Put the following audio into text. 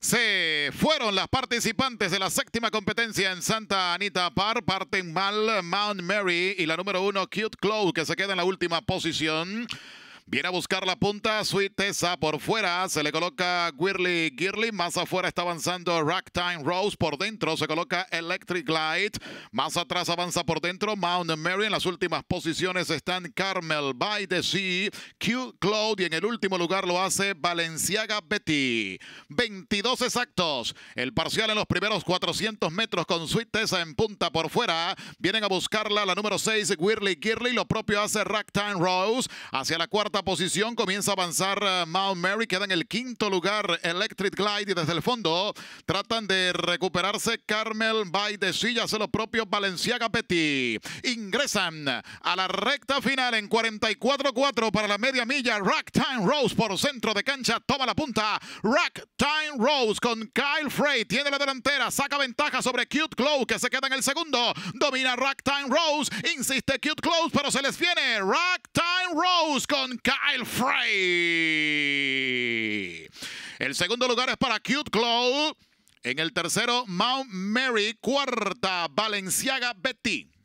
Se fueron las participantes de la séptima competencia en Santa Anita Par. Parten mal Mount Mary y la número uno Cute Cloud que se queda en la última posición. Viene a buscar la punta. Sweet por fuera. Se le coloca Whirly Girly. Más afuera está avanzando Ragtime Rose. Por dentro se coloca Electric Light. Más atrás avanza por dentro Mount Mary. En las últimas posiciones están Carmel by the Sea. Q Cloud. Y en el último lugar lo hace Valenciaga Betty. 22 exactos. El parcial en los primeros 400 metros con Sweet en punta por fuera. Vienen a buscarla la número 6 Whirly Girly. Lo propio hace Ragtime Rose. Hacia la cuarta posición. Comienza a avanzar eh, Mount Mary. Queda en el quinto lugar Electric Glide. Y desde el fondo tratan de recuperarse Carmel By de Silla. Hace lo propio Valenciaga Petit. Ingresan a la recta final en 44-4 para la media milla. Ragtime Rose por centro de cancha. Toma la punta. Rack Rose con Kyle Frey. Tiene la delantera. Saca ventaja sobre Cute Close que se queda en el segundo. Domina Rack Rose. Insiste Cute Close pero se les viene. Rack Rose con Kyle Frey. El segundo lugar es para Cute Claw. En el tercero, Mount Mary. Cuarta, Valenciaga Betty.